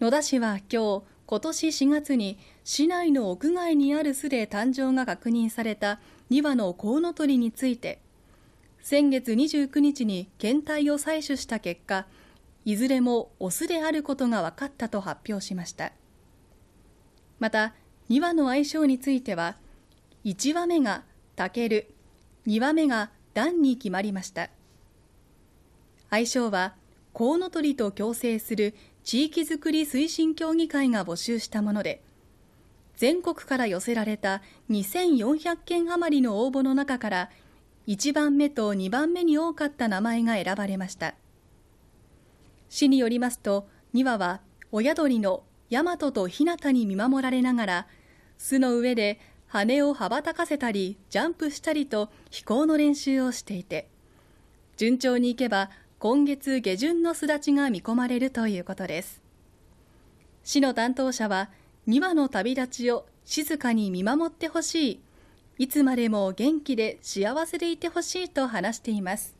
野田市は今日今年4月に市内の屋外にある巣で誕生が確認された2羽のコウノトリについて先月29日に検体を採取した結果いずれもオスであることが分かったと発表しましたまた2羽の相性については1羽目がタケル2羽目がダンに決まりました相性はコウノトリと共生する地域づくり推進協議会が募集したもので全国から寄せられた2400件余りの応募の中から1番目と2番目に多かった名前が選ばれました市によりますと2羽は親鳥のヤマトとヒナタに見守られながら巣の上で羽を羽ばたかせたりジャンプしたりと飛行の練習をしていて順調にいけば今月下旬の巣立ちが見込まれるということです市の担当者は2羽の旅立ちを静かに見守ってほしいいつまでも元気で幸せでいてほしいと話しています